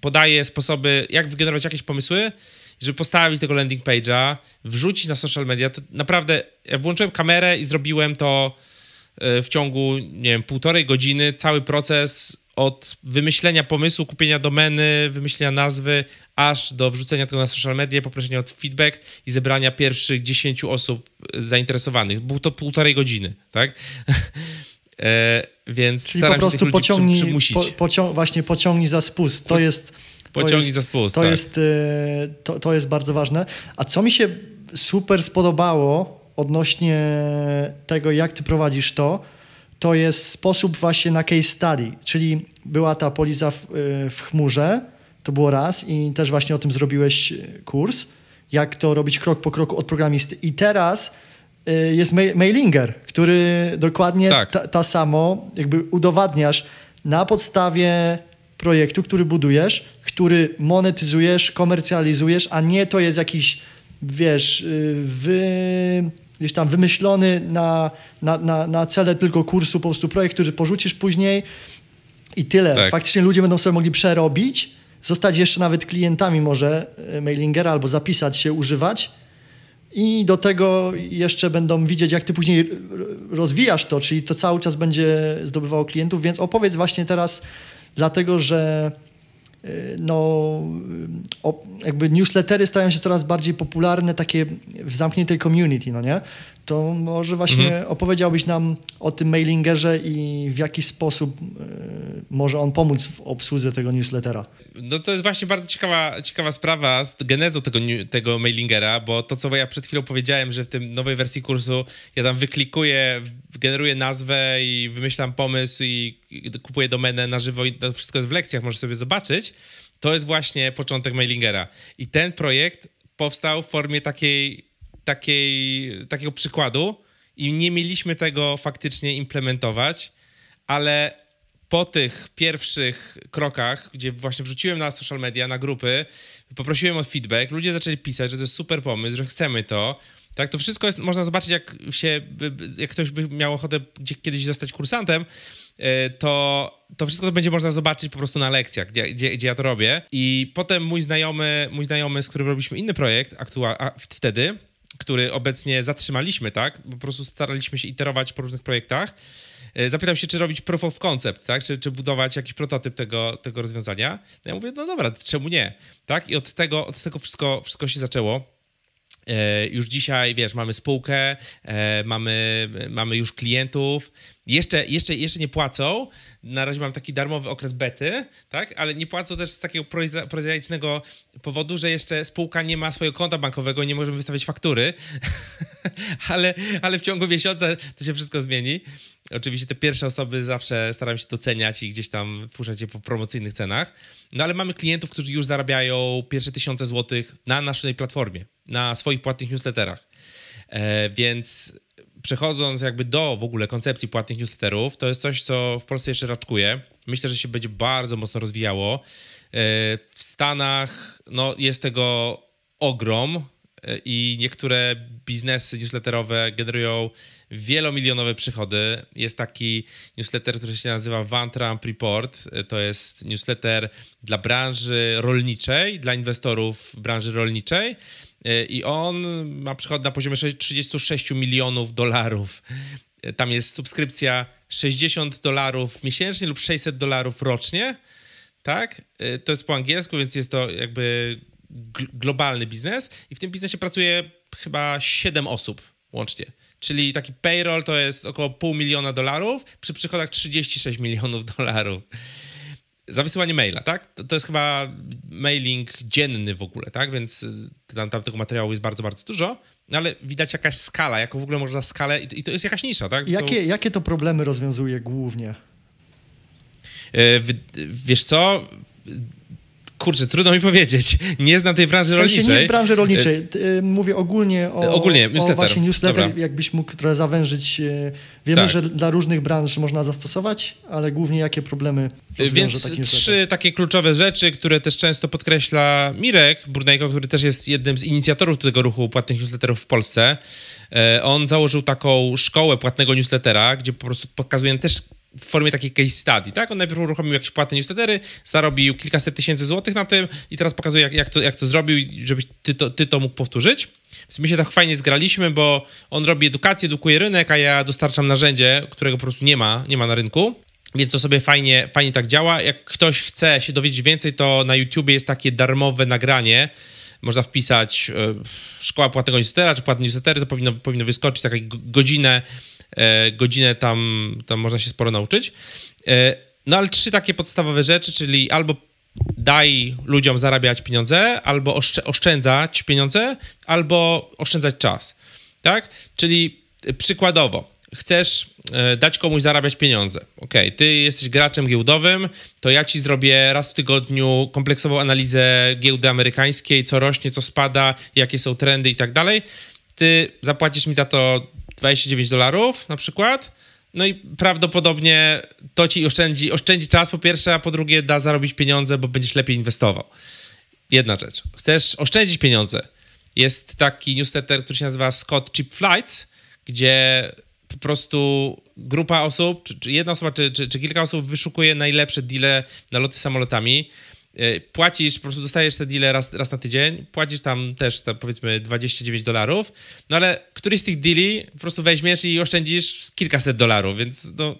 podaje sposoby, jak wygenerować jakieś pomysły, żeby postawić tego landing page'a, wrzucić na social media. To naprawdę, ja włączyłem kamerę i zrobiłem to e, w ciągu, nie wiem, półtorej godziny, cały proces od wymyślenia pomysłu, kupienia domeny, wymyślenia nazwy, aż do wrzucenia tego na social media, poproszenia o feedback i zebrania pierwszych 10 osób zainteresowanych. Był to półtorej godziny, tak? E, więc Czyli po prostu się pociągnij, po, pocią właśnie pociągnij za spust. To jest... Pociągnij to jest, za spust, to, tak. jest, e, to, to jest bardzo ważne. A co mi się super spodobało odnośnie tego, jak ty prowadzisz to, to jest sposób właśnie na case study, czyli była ta poliza w, e, w, chmurze, to było raz i też właśnie o tym zrobiłeś e, kurs, jak to robić krok po kroku od programisty. I teraz Y, jest Mailinger, który dokładnie tak. ta, ta, samo, jakby udowadniasz na podstawie projektu, który budujesz, który monetyzujesz, komercjalizujesz, a nie to jest jakiś, wiesz, y, wy, gdzieś tam wymyślony na, na, na, na cele tylko kursu po prostu projekt, który porzucisz później i tyle. Tak. Faktycznie ludzie będą sobie mogli przerobić, zostać jeszcze nawet klientami może y, Mailingera albo zapisać się, używać, i do tego jeszcze będą widzieć, jak ty później rozwijasz to, czyli to cały czas będzie zdobywało klientów, więc opowiedz właśnie teraz, dlatego że y, no, jakby newslettery stają się coraz bardziej popularne, takie w zamkniętej community, no nie? to może właśnie mhm. opowiedziałbyś nam o tym mailingerze i w jaki sposób y, może on pomóc w obsłudze tego newslettera. No to jest właśnie bardzo ciekawa, ciekawa sprawa z genezą tego, tego mailingera, bo to, co ja przed chwilą powiedziałem, że w tym nowej wersji kursu ja tam wyklikuję, generuję nazwę i wymyślam pomysł i kupuję domenę na żywo i to wszystko jest w lekcjach, możesz sobie zobaczyć. To jest właśnie początek mailingera. I ten projekt powstał w formie takiej takiej, takiego przykładu i nie mieliśmy tego faktycznie implementować, ale po tych pierwszych krokach, gdzie właśnie wrzuciłem na social media, na grupy, poprosiłem o feedback, ludzie zaczęli pisać, że to jest super pomysł, że chcemy to. Tak, to wszystko jest, można zobaczyć, jak się, jak ktoś by miał ochotę kiedyś zostać kursantem, e, to, to wszystko to będzie można zobaczyć po prostu na lekcjach, gdzie, gdzie, gdzie ja to robię. I potem mój znajomy, mój znajomy, z którym robiliśmy inny projekt wtedy, który obecnie zatrzymaliśmy, tak? Po prostu staraliśmy się iterować po różnych projektach. E, Zapytał się, czy robić proof of concept, tak? Czy, czy budować jakiś prototyp tego, tego rozwiązania. No ja mówię, no dobra, czemu nie? Tak? I od tego, od tego wszystko, wszystko się zaczęło. E, już dzisiaj, wiesz, mamy spółkę, e, mamy, mamy już klientów, jeszcze, jeszcze, jeszcze nie płacą. Na razie mam taki darmowy okres bety, tak? Ale nie płacą też z takiego prozaicznego powodu, że jeszcze spółka nie ma swojego konta bankowego i nie możemy wystawiać faktury. ale, ale w ciągu miesiąca to się wszystko zmieni. Oczywiście te pierwsze osoby zawsze staram się doceniać i gdzieś tam puszczać je po promocyjnych cenach. No ale mamy klientów, którzy już zarabiają pierwsze tysiące złotych na naszej platformie, na swoich płatnych newsletterach. E, więc przechodząc jakby do w ogóle koncepcji płatnych newsletterów, to jest coś, co w Polsce jeszcze raczkuje. Myślę, że się będzie bardzo mocno rozwijało. E, w Stanach no, jest tego ogrom e, i niektóre biznesy newsletterowe generują wielomilionowe przychody. Jest taki newsletter, który się nazywa Van Trump Report. E, to jest newsletter dla branży rolniczej, dla inwestorów branży rolniczej E, i on ma przychody na poziomie 36 milionów dolarów. E, tam jest subskrypcja 60 dolarów miesięcznie lub 600 dolarów rocznie, tak? E, to jest po angielsku, więc jest to jakby globalny biznes i w tym biznesie pracuje chyba 7 osób łącznie. Czyli taki payroll to jest około pół miliona dolarów przy przychodach 36 milionów dolarów za wysyłanie maila, tak? To, to, jest chyba mailing dzienny w ogóle, tak? Więc y, tam, tam, tego materiału jest bardzo, bardzo dużo, no ale widać jakaś skala, jaką w ogóle można skalę, i to, jest jakaś nisza, tak? To jakie, są... jakie to problemy rozwiązuje głównie? Y, wiesz co? Kurczę, trudno mi powiedzieć. Nie znam tej branży w sensie rolniczej. Nie branży rolniczej. E, y, mówię ogólnie o, e, ogólnie, newsletter. właśnie newsletter, Dobra. jakbyś mógł trochę zawężyć. E, wiemy, tak. że dla różnych branż można zastosować, ale głównie jakie problemy. Więc taki trzy takie kluczowe rzeczy, które też często podkreśla Mirek Brunejko, który też jest jednym z inicjatorów tego ruchu płatnych newsletterów w Polsce. On założył taką szkołę płatnego newslettera, gdzie po prostu pokazuje też w formie takiej case study, tak? On najpierw uruchomił jakieś płatne newslettery, zarobił kilkaset tysięcy złotych na tym i teraz pokazuje, jak, jak, to, jak to zrobił, żebyś ty to, ty to mógł powtórzyć. Więc my się tak fajnie zgraliśmy, bo on robi edukację, edukuje rynek, a ja dostarczam narzędzie, którego po prostu nie ma, nie ma na rynku. Więc to sobie fajnie, fajnie tak działa. Jak ktoś chce się dowiedzieć więcej, to na YouTubie jest takie darmowe nagranie, można wpisać y, szkoła płatnego newslettera czy płatne newslettery, to powinno, powinno wyskoczyć taką godzinę E, godzinę tam, tam można się sporo nauczyć. E, no ale trzy takie podstawowe rzeczy, czyli albo daj ludziom zarabiać pieniądze, albo oszczędzać pieniądze, albo oszczędzać czas. Tak? Czyli e, przykładowo, chcesz dać komuś zarabiać pieniądze. Ok, ty jesteś graczem giełdowym, to ja ci zrobię raz w tygodniu kompleksową analizę giełdy amerykańskiej, co rośnie, co spada, jakie są trendy i tak dalej. Ty zapłacisz mi za to 29 dolarów na przykład. No i prawdopodobnie to ci oszczędzi, oszczędzi czas po pierwsze, a po drugie da zarobić pieniądze, bo będziesz lepiej inwestował. Jedna rzecz. Chcesz oszczędzić pieniądze. Jest taki newsletter, który się nazywa Scott Cheap Flights, gdzie po prostu grupa osób, czy, czy jedna osoba, czy, czy, czy, kilka osób wyszukuje najlepsze deale na loty samolotami E, płacisz, po prostu dostajesz te deale raz, raz na tydzień, płacisz tam też te, powiedzmy 29 dolarów, no ale któryś z tych deali po prostu weźmiesz i oszczędzisz kilkaset dolarów, więc no,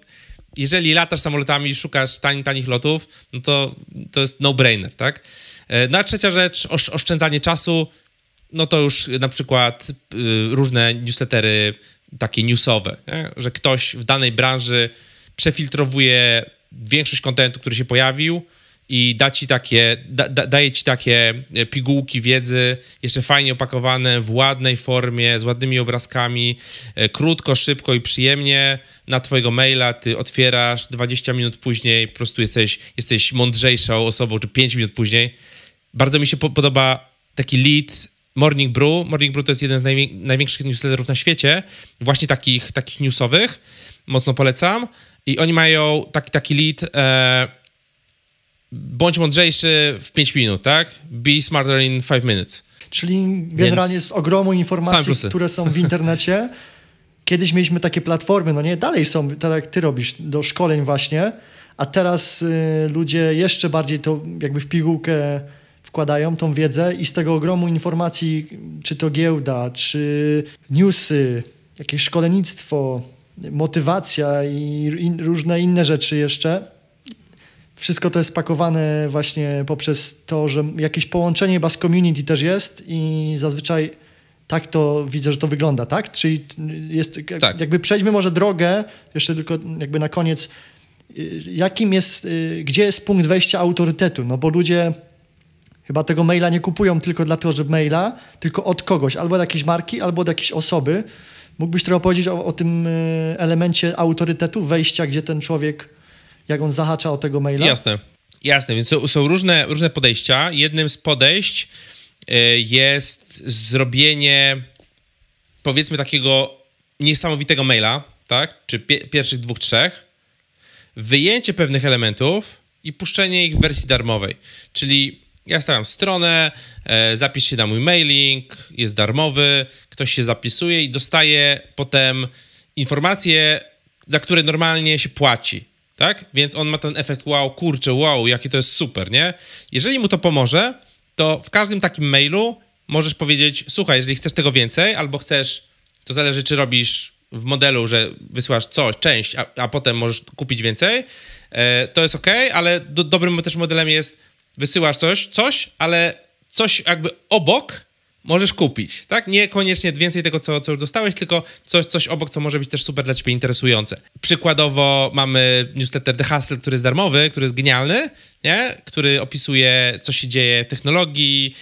jeżeli latasz samolotami i szukasz tani, tanich lotów, no to to jest no-brainer, tak? E, no a trzecia rzecz, osz, oszczędzanie czasu, no to już na przykład y, różne newslettery takie newsowe, nie? że ktoś w danej branży przefiltrowuje większość kontentu, który się pojawił, i da ci takie, da, daje ci takie e, pigułki wiedzy, jeszcze fajnie opakowane, w ładnej formie, z ładnymi obrazkami, e, krótko, szybko i przyjemnie na twojego maila, ty otwierasz 20 minut później, po prostu jesteś, jesteś mądrzejszą osobą, czy 5 minut później. Bardzo mi się po podoba taki lead Morning Brew. Morning Brew to jest jeden z najwię największych newsletterów na świecie, właśnie takich, takich newsowych, mocno polecam. I oni mają taki, taki lead... E bądź mądrzejszy w 5 minut, tak? Be smarter in 5 minutes. Czyli generalnie Więc... z ogromu informacji, które są w internecie, kiedyś mieliśmy takie platformy, no nie, dalej są, tak jak ty robisz, do szkoleń właśnie, a teraz y, ludzie jeszcze bardziej to jakby w pigułkę wkładają tą wiedzę i z tego ogromu informacji, czy to giełda, czy newsy, jakieś szkolenictwo, motywacja i, i różne inne rzeczy jeszcze, wszystko to jest pakowane właśnie poprzez to, że jakieś połączenie bas community też jest i zazwyczaj tak to widzę, że to wygląda, tak? Czyli jest, tak. jakby przejdźmy może drogę, jeszcze tylko jakby na koniec, jakim jest, y, gdzie jest punkt wejścia autorytetu? No bo ludzie chyba tego maila nie kupują tylko dlatego, że maila, tylko od kogoś, albo od jakiejś marki, albo od jakiejś osoby. Mógłbyś trochę powiedzieć o, o tym y, elemencie autorytetu, wejścia, gdzie ten człowiek jak on zahacza o tego maila? Jasne, jasne, więc są, różne, różne podejścia. Jednym z podejść e, jest zrobienie powiedzmy takiego niesamowitego maila, tak? Czy pie pierwszych dwóch, trzech, wyjęcie pewnych elementów i puszczenie ich w wersji darmowej. Czyli ja stawiam stronę, e, zapisz się na mój mailing, jest darmowy, ktoś się zapisuje i dostaje potem informacje, za które normalnie się płaci tak? Więc on ma ten efekt wow, kurczę, wow, jaki to jest super, nie? Jeżeli mu to pomoże, to w każdym takim mailu możesz powiedzieć, słuchaj, jeżeli chcesz tego więcej, albo chcesz, to zależy, czy robisz w modelu, że wysyłasz coś, część, a, a potem możesz kupić więcej, e, to jest ok, ale do, dobrym też modelem jest wysyłasz coś, coś, ale coś jakby obok, możesz kupić, tak? Niekoniecznie więcej tego, co, co już dostałeś, tylko coś, coś obok, co może być też super dla ciebie interesujące. Przykładowo mamy newsletter The Hustle, który jest darmowy, który jest genialny, nie? Który opisuje, co się dzieje w technologii,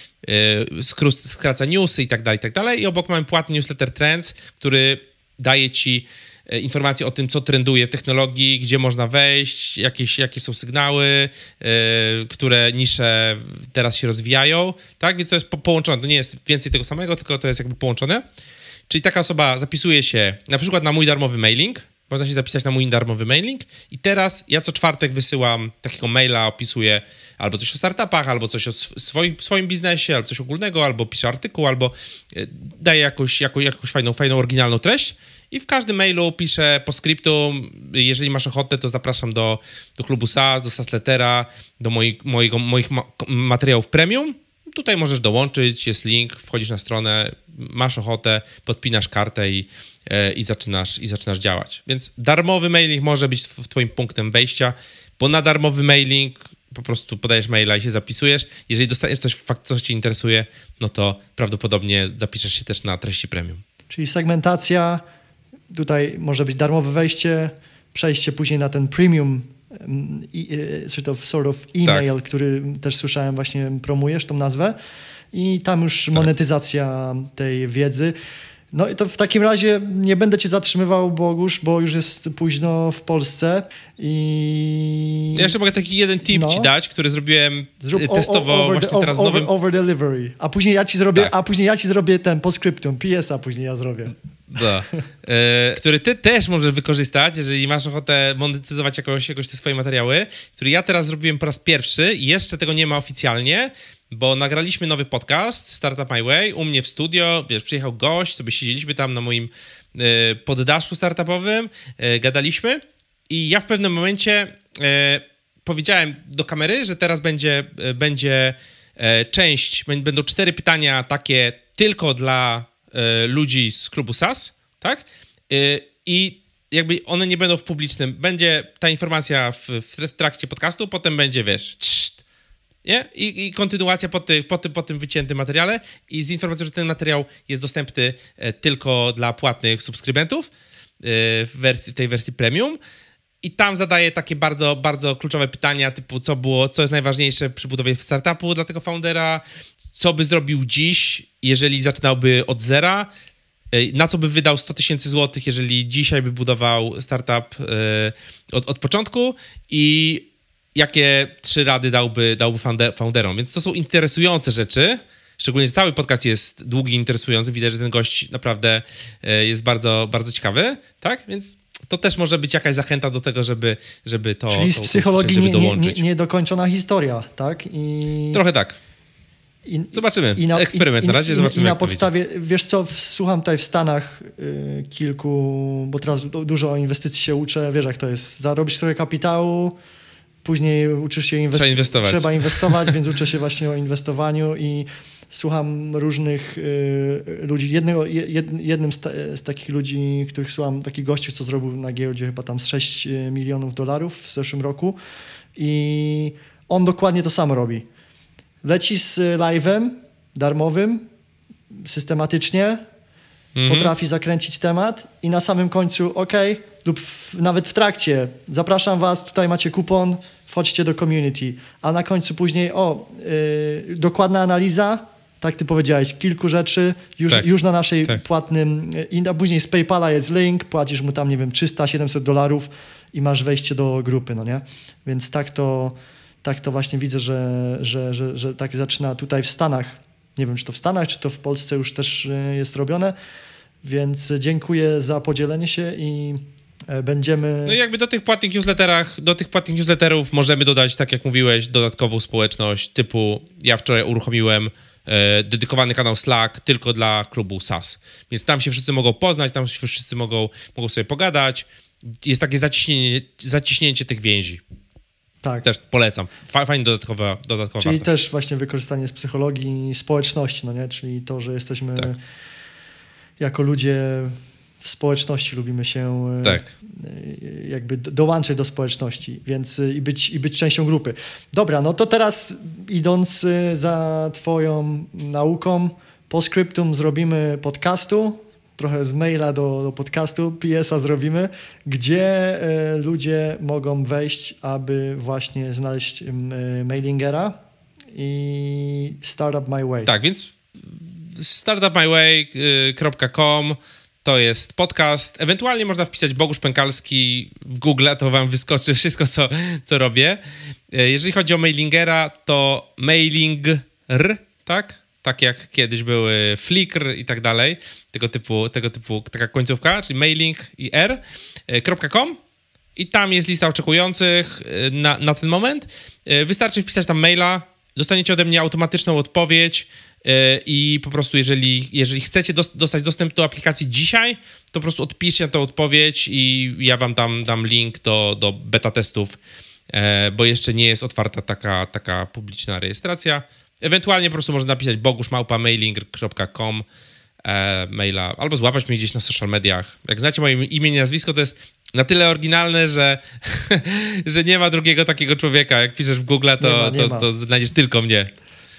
yy, skraca newsy i tak dalej, i tak dalej. I obok mamy płatny newsletter Trends, który daje ci E, informacje o tym, co trenduje w technologii, gdzie można wejść, jakieś, jakie są sygnały, e, które nisze teraz się rozwijają, tak? Więc to jest po połączone, to nie jest więcej tego samego, tylko to jest jakby połączone. Czyli taka osoba zapisuje się na przykład na mój darmowy mailing, można się zapisać na mój darmowy mailing i teraz ja co czwartek wysyłam takiego maila, opisuję albo coś o startupach, albo coś o swoim, swoim biznesie, albo coś ogólnego, albo piszę artykuł, albo e, daję jakąś, jakąś, jakąś fajną, fajną, oryginalną treść i w każdym mailu piszę po skryptu, jeżeli masz ochotę, to zapraszam do, do klubu SAS, do Lettera, do moi, mojego, moich ma materiałów premium. Tutaj możesz dołączyć, jest link, wchodzisz na stronę, masz ochotę, podpinasz kartę i, e, i, zaczynasz, i zaczynasz działać. Więc darmowy mailing może być w, Twoim punktem wejścia, bo na darmowy mailing po prostu podajesz maila i się zapisujesz. Jeżeli dostaniesz coś, co Cię interesuje, no to prawdopodobnie zapiszesz się też na treści premium. Czyli segmentacja Tutaj może być darmowe wejście, przejście później na ten premium e, sort of, sort of e-mail, tak. który też słyszałem właśnie promujesz tą nazwę i tam już tak. monetyzacja tej wiedzy. No i to w takim razie nie będę cię zatrzymywał, Bogusz, bo już jest późno w Polsce i... Ja jeszcze mogę taki jeden tip no. ci dać, który zrobiłem e, Zrób testowo właśnie the, teraz over, nowym... Over delivery, a później ja ci zrobię, tak. a później ja ci zrobię ten postscriptum, PS-a później ja zrobię do E, który ty też możesz wykorzystać, jeżeli masz ochotę monetyzować jakoś, jakoś te swoje materiały, który ja teraz zrobiłem po raz pierwszy i jeszcze tego nie ma oficjalnie, bo nagraliśmy nowy podcast Startup My Way u mnie w studio, wiesz, przyjechał gość, sobie siedzieliśmy tam na moim e, poddaszu startupowym, e, gadaliśmy i ja w pewnym momencie e, powiedziałem do kamery, że teraz będzie, e, będzie e, część, będą cztery pytania takie tylko dla E, ludzi z klubu SAS, tak? E, I jakby one nie będą w publicznym. Będzie ta informacja w, w trakcie podcastu, potem będzie, wiesz, czt, nie? I, i kontynuacja po, ty, po, ty, po tym wyciętym materiale i z informacją, że ten materiał jest dostępny e, tylko dla płatnych subskrybentów w, wersji, w tej wersji premium. I tam zadaję takie bardzo, bardzo kluczowe pytania, typu co było, co jest najważniejsze przy budowie startupu dla tego foundera, co by zrobił dziś, jeżeli zaczynałby od zera, y, na co by wydał 100 tysięcy złotych, jeżeli dzisiaj by budował startup y, od, od początku i jakie trzy rady dałby, dałby founderom. Więc to są interesujące rzeczy, szczególnie, że cały podcast jest długi, interesujący, widać, że ten gość naprawdę y, jest bardzo, bardzo ciekawy, tak? Więc to też może być jakaś zachęta do tego, żeby, żeby to. Czyli z psychologii żeby nie, nie, nie, niedokończona historia, tak? I... Trochę tak. I, zobaczymy. I na, Eksperyment. na razie zobaczymy. I na podstawie, wiesz co, słucham tutaj w Stanach y, kilku, bo teraz dużo o inwestycji się uczę. Wiesz, jak to jest? Zarobić trochę kapitału, później uczysz się inwestować. Trzeba inwestować, Trzeba inwestować więc uczę się właśnie o inwestowaniu i słucham różnych y, ludzi. Jednego, jed, jednym z, ta, z, takich ludzi, których słucham, taki gościu, co zrobił na giełdzie chyba tam z 6 y, milionów dolarów w zeszłym roku i on dokładnie to samo robi. Leci z live'em darmowym, systematycznie, mhm. potrafi zakręcić temat i na samym końcu ok, lub w, nawet w trakcie zapraszam was, tutaj macie kupon, wchodźcie do community, a na końcu później o, yy, dokładna analiza, tak ty powiedziałeś, kilku rzeczy już, tak, już na naszej tak. płatnym, e, a później z PayPala jest link, płacisz mu tam, nie wiem, 300-700 dolarów i masz wejście do grupy, no nie? Więc tak to, tak to właśnie widzę, że, że, że, że tak zaczyna tutaj w Stanach. Nie wiem, czy to w Stanach, czy to w Polsce już też e, jest robione. Więc dziękuję za podzielenie się i e, będziemy. No i jakby do tych płatnych newsletterach, do tych płatnych newsletterów możemy dodać, tak jak mówiłeś, dodatkową społeczność typu ja wczoraj uruchomiłem E, dedykowany kanał Slack tylko dla klubu SAS. Więc tam się wszyscy mogą poznać, tam się wszyscy mogą, mogą sobie pogadać. Jest takie zaciśnięcie, zaciśnięcie tych więzi. Tak. Też polecam. Fajnie dodatkowa, dodatkowa Czyli wartość. też właśnie wykorzystanie z psychologii społeczności, no nie? Czyli to, że jesteśmy tak. jako ludzie w społeczności lubimy się e, tak. E, jakby dołączyć do społeczności, więc e, i być, i być częścią grupy. Dobra, no to teraz idąc za twoją nauką, po skryptum zrobimy podcastu, trochę z maila do, do podcastu, PSA zrobimy, gdzie ludzie mogą wejść, aby właśnie znaleźć mailingera i Startup My Way. Tak, więc startupmyway.com to jest podcast. Ewentualnie można wpisać Bogusz Pękalski w Google, to wam wyskoczy wszystko, co, co robię. E, jeżeli chodzi o mailingera, to mailingr, tak? Tak jak kiedyś były Flickr i tak dalej, tego typu, tego typu taka końcówka, czyli mailing i r.com e, i tam jest lista oczekujących e, na, na ten moment. Wystarczy wpisać tam maila, dostaniecie ode mnie automatyczną odpowiedź, E, i po prostu jeżeli, jeżeli chcecie dostać dostęp do aplikacji dzisiaj, to po prostu odpiszcie na tę odpowiedź i ja wam dam, dam link do, do beta testów, e, bo jeszcze nie jest otwarta taka, taka publiczna rejestracja. Ewentualnie po prostu można napisać boguszmałpa.mailing.com e, maila, albo złapać mnie gdzieś na social mediach. Jak znacie moje imię i nazwisko, to jest na tyle oryginalne, że, że nie ma drugiego takiego człowieka. Jak piszesz w Google, to, nie ma, nie to, to znajdziesz tylko mnie.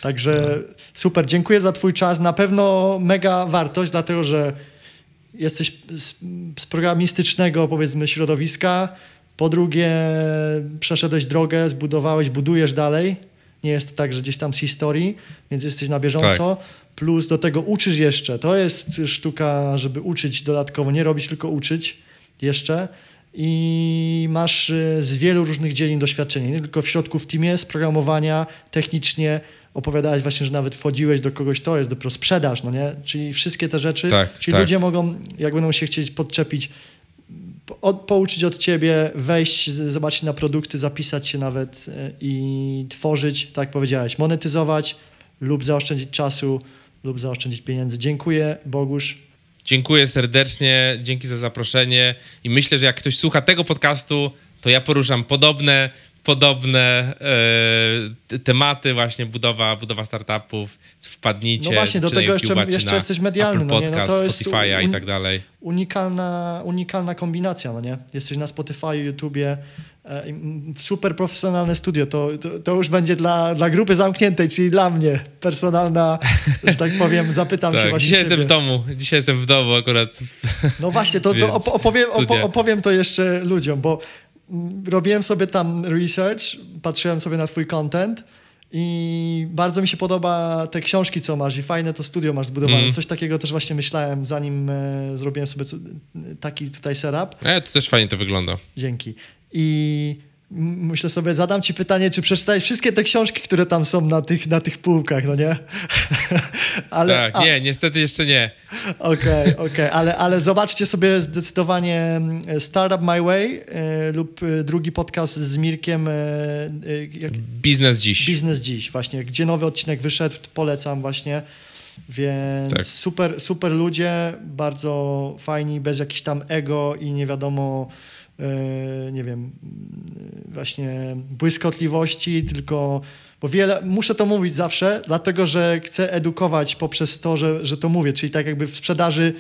Także no. Super, dziękuję za Twój czas. Na pewno mega wartość, dlatego że jesteś z, z programistycznego, powiedzmy, środowiska. Po drugie, przeszedłeś drogę, zbudowałeś, budujesz dalej. Nie jest to tak, że gdzieś tam z historii, więc jesteś na bieżąco. Tak. Plus do tego uczysz jeszcze. To jest sztuka, żeby uczyć dodatkowo, nie robić, tylko uczyć jeszcze. I masz y, z wielu różnych dziedzin doświadczenie, nie tylko w środku w teamie, z programowania, technicznie, opowiadałeś właśnie, że nawet wchodziłeś do kogoś, to jest dopiero sprzedaż, no nie? Czyli wszystkie te rzeczy, tak, czyli tak. ludzie mogą, jak będą się chcieć podczepić, od, pouczyć od ciebie, wejść, zobaczyć na produkty, zapisać się nawet e, i tworzyć, tak jak powiedziałeś, monetyzować lub zaoszczędzić czasu, lub zaoszczędzić pieniędzy. Dziękuję, Bogusz. Dziękuję serdecznie, dzięki za zaproszenie i myślę, że jak ktoś słucha tego podcastu, to ja poruszam podobne podobne y, tematy, właśnie budowa, budowa startupów, wpadnicie. No właśnie, do tego jeszcze, jeszcze jesteś medialny, Apple Podcast, no nie? No to jest Spotify'a un, i tak dalej. Unikalna, unikalna kombinacja, no nie? Jesteś na Spotify, YouTubie, e, super profesjonalne studio, to, to, to, już będzie dla, dla grupy zamkniętej, czyli dla mnie personalna, że tak powiem, zapytam tak, się właśnie Dzisiaj ciebie. jestem w domu, dzisiaj jestem w domu akurat. No właśnie, to, to opowiem, opowiem to jeszcze ludziom, bo robiłem sobie tam research, patrzyłem sobie na twój content i bardzo mi się podoba te książki, co masz i fajne to studio masz zbudowane. Mm. Coś takiego też właśnie myślałem, zanim e, zrobiłem sobie taki tutaj setup. E, to też fajnie to wygląda. Dzięki. I myślę sobie, zadam ci pytanie, czy przeczytałeś wszystkie te książki, które tam są na tych, na tych półkach, no nie? ale, tak, a... nie, niestety jeszcze nie. Okej, okay, okej, okay. ale, ale zobaczcie sobie zdecydowanie mm, Startup My Way y, lub y, drugi podcast z Mirkiem. Y, y, jak... Biznes Dziś. Biznes Dziś, właśnie, gdzie nowy odcinek wyszedł, polecam właśnie. Więc tak. super, super ludzie, bardzo fajni, bez jakichś tam ego i nie wiadomo E, nie wiem, e, właśnie błyskotliwości, tylko bo wiele, muszę to mówić zawsze, dlatego że chcę edukować poprzez to, że, że to mówię, czyli tak jakby w sprzedaży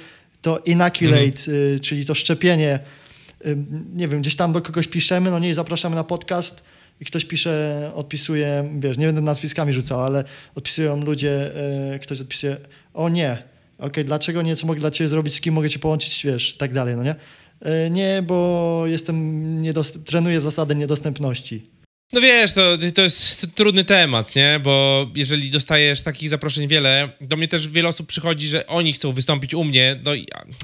to inoculate, mhm. E, czyli to szczepienie. Nie wiem, gdzieś tam do kogoś piszemy, no nie, zapraszamy na podcast i ktoś pisze, odpisuje, wiesz, nie będę nazwiskami rzucał, ale odpisują ludzie, ktoś odpisuje, o nie, okej, okay, dlaczego nie, co mogę dla ciebie zrobić, z kim mogę cię połączyć, wiesz, tak dalej, no nie? E, nie, bo jestem, niedost- trenuję zasadę niedostępności. No wiesz, to, to jest trudny temat, nie? Bo jeżeli dostajesz takich zaproszeń wiele, do mnie też wiele osób przychodzi, że oni chcą wystąpić u mnie, no,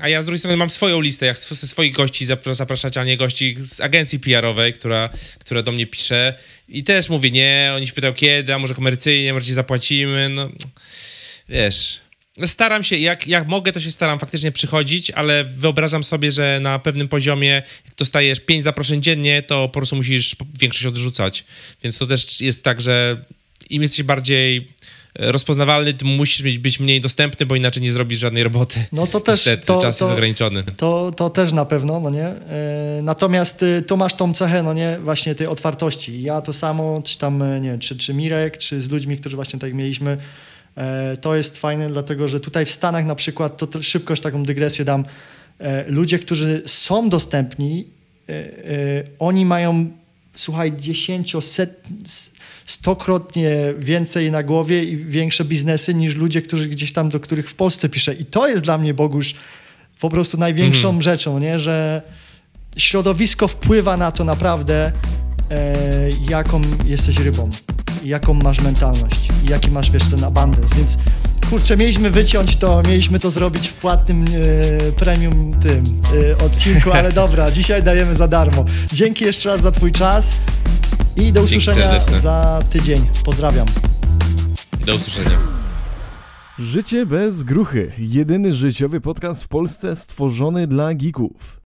a ja z drugiej strony mam swoją listę, jak ze swoich gości zapraszać, a nie gości z agencji PR-owej, która, która do mnie pisze i też mówię nie, oni się pytają kiedy, a może komercyjnie, może ci zapłacimy, no wiesz staram się, jak, jak mogę, to się staram faktycznie przychodzić, ale wyobrażam sobie, że na pewnym poziomie, jak dostajesz pięć zaproszeń dziennie, to po prostu musisz większość odrzucać. Więc to też jest tak, że im jesteś bardziej e, rozpoznawalny, tym musisz być mniej dostępny, bo inaczej nie zrobisz żadnej roboty. No to też Niestety, to, czas to, jest ograniczony. To, to też na pewno, no nie. E, natomiast y, tu masz tą cechę, no nie, właśnie tej otwartości. Ja to samo, czy tam, e, nie wiem, czy, czy Mirek, czy z ludźmi, którzy właśnie tak mieliśmy, E, to jest fajne, dlatego że tutaj w Stanach na przykład, to szybko już taką dygresję dam, e, ludzie, którzy są dostępni, e, oni mają słuchaj, dziesięcioset, stokrotnie więcej na głowie i większe biznesy niż ludzie, którzy gdzieś tam, do których w Polsce piszę. I to jest dla mnie, Bogusz, po prostu największą mhm. rzeczą, nie? że środowisko wpływa na to naprawdę e, jaką jesteś rybą, jaką masz mentalność, jaki masz, wiesz, ten abundance, więc kurczę, mieliśmy wyciąć to, mieliśmy to zrobić w płatnym e, premium tym e, odcinku, ale dobra, dzisiaj dajemy za darmo. Dzięki jeszcze raz za twój czas i do usłyszenia za tydzień. Pozdrawiam. Do usłyszenia. Życie bez gruchy. Jedyny życiowy podcast w Polsce stworzony dla geeków.